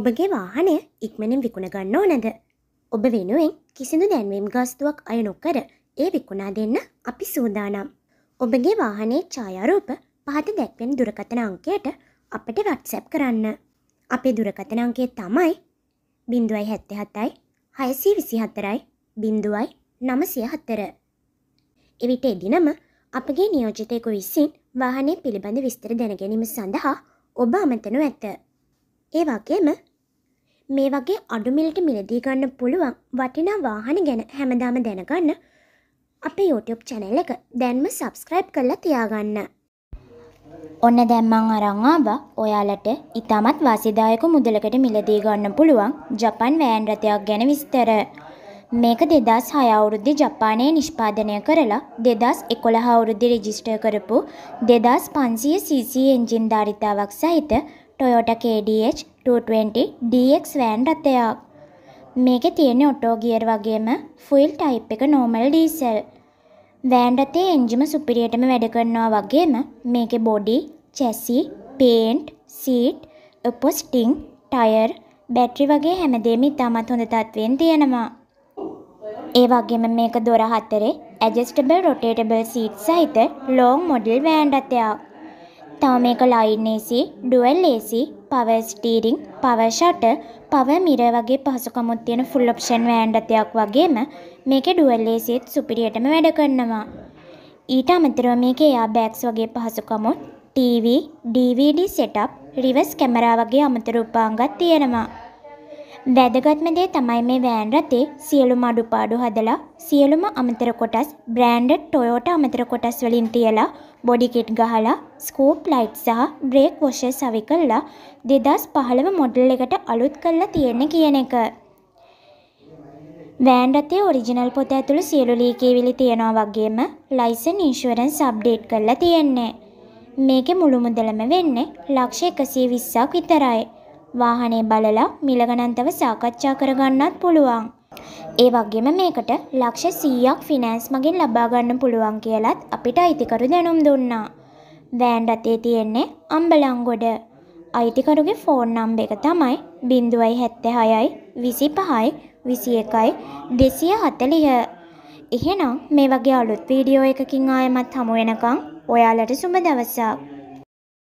ඔබගේ වාහනය ඉක්මනින් විකුණ ගන්න ඕනද? ඔබ වෙනුවෙන් කිසිදු දැන්වීම් ගාස්තුවක් අය නොකර ඒ විකුණා දෙන්න අපි සූදානම්. ඔබගේ වාහනේ ඡායාරූප පහත දැක්වෙන දුරකථන අංකයට අපට WhatsApp කරන්න. අපේ දුරකථන අංකය තමයි 077යි 624යි 904. එවිට එදිනම අපගේ නියෝජිතයෙකු විසින් වාහනේ පිළිබඳ විස්තර දැන ගැනීම සඳහා ඔබ අමතනු ඇත. ඒ වගේම මේ වගේ අඩුමිලට මිලදී ගන්න පුළුවන් වටිනා වාහන ගැන හැමදාම දැනගන්න අපේ YouTube චැනල් එක දැන්ම සබස්ක්‍රයිබ් කරලා තියාගන්න. ඔන්න දැම්මං අරං ආවා ඔයාලට ඉතාමත් වාසිදායක මුදලකට මිලදී ගන්න පුළුවන් ජපන් වෑන් රථයක් ගැන විස්තර. මේක දෙදස් හය අවුරුද්දි ජපානය නිෂ්පාදනය කරලා දෙදස් එකොළ හවුරුද්දි රජිස්ටර් කරපු දෙදස් පන්සිය CC එන්ජින් ධාරිතාවක් සහිත ටොයෝට KDH 220 DX වෑන් රථයක්. මේක තියෙන ඔටෝ ගියර් වගේම ෆුල් ටයිප් එක නෝමල් ඩීසල්. වෑන් රථයේ එන්ජිම සුපිරියටම වැඩ කරනවා වගේම මේකේ බොඩි, චැසි, පේන්ට්, සීට්, අපොස්ටිං, ටයර්, බැටරි වගේ හැමදේම ඉතාමත් හොඳ තත්ත්වයෙන් තියෙනවා. ඒ වගේම මේක දොර හතරේ ඇඩ්ජස්ටබල් රොටේටබල් සීට් සහිත ලෝන් මොඩල් වෑන් රථයක්. තව මේක line AC, dual AC, power steering, power shutter, power mirror වගේ පහසුකමුත් තියෙන ෆුල් ඔප්ෂන් වෑන් රථයක් වගේම මේකේ ඩුවල් ACත් සුපිරියටම වැඩ කරනවා. ඊට අමතරව මේකේ එයාබෑග්ස් වගේ පහසුකමුත් TV, DVD setup, reverse camera වගේ අමතර උපාංගත් තියෙනවා. වැදගත්ම දේ තමයි මේ වෑන් රථේ සියලුම අඩුපාඩු හදලා සියලුම අමතර කොටස් බ්‍රෑන්ඩඩ් ටොයෝටා අමතර කොටස් වලින් තියලා බොඩි කිට් ගහලා ස්කෝප් ලයිට් සහ බ්‍රේක් වොෂර් සවි කරලා 2015 මොඩල් එකට අලුත් කරලා තියෙන්නේ කියන එක. වෑන් රථයේ ඔරිජිනල් පොත ඇතුළු සියලු ලීකේවිලි තියනවා වගේම ලයිසන් ඉන්ෂුරන්ස් අප්ඩේට් කරලා තියෙන්නේ. මේකේ මුළු මුදලම වෙන්නේ ලක්ෂ 120ක් විතරයි. වාහනේ බලලා මිල ගණන්තව සාකච්ඡා කරගන්නත් පුළුවන්. ඒ වගේම මේකට ලක්ෂ 100ක් ෆිනෑන්ස් මගින් ලබා ගන්න පුළුවන් කියලත් අපිට අයිතිකරු දැනුම් දුන්නා. වෑන් රථේ තියෙන්නේ අම්බලංගොඩ. අයිතිකරුගේ ෆෝන් නම්බර එක තමයි 076යි 25යි 21යි 240. එහෙනම් මේ වගේ අලුත් වීඩියෝ එකකින් ආයෙමත් හමු වෙනකන් ඔයාලට සුබ දවසක්.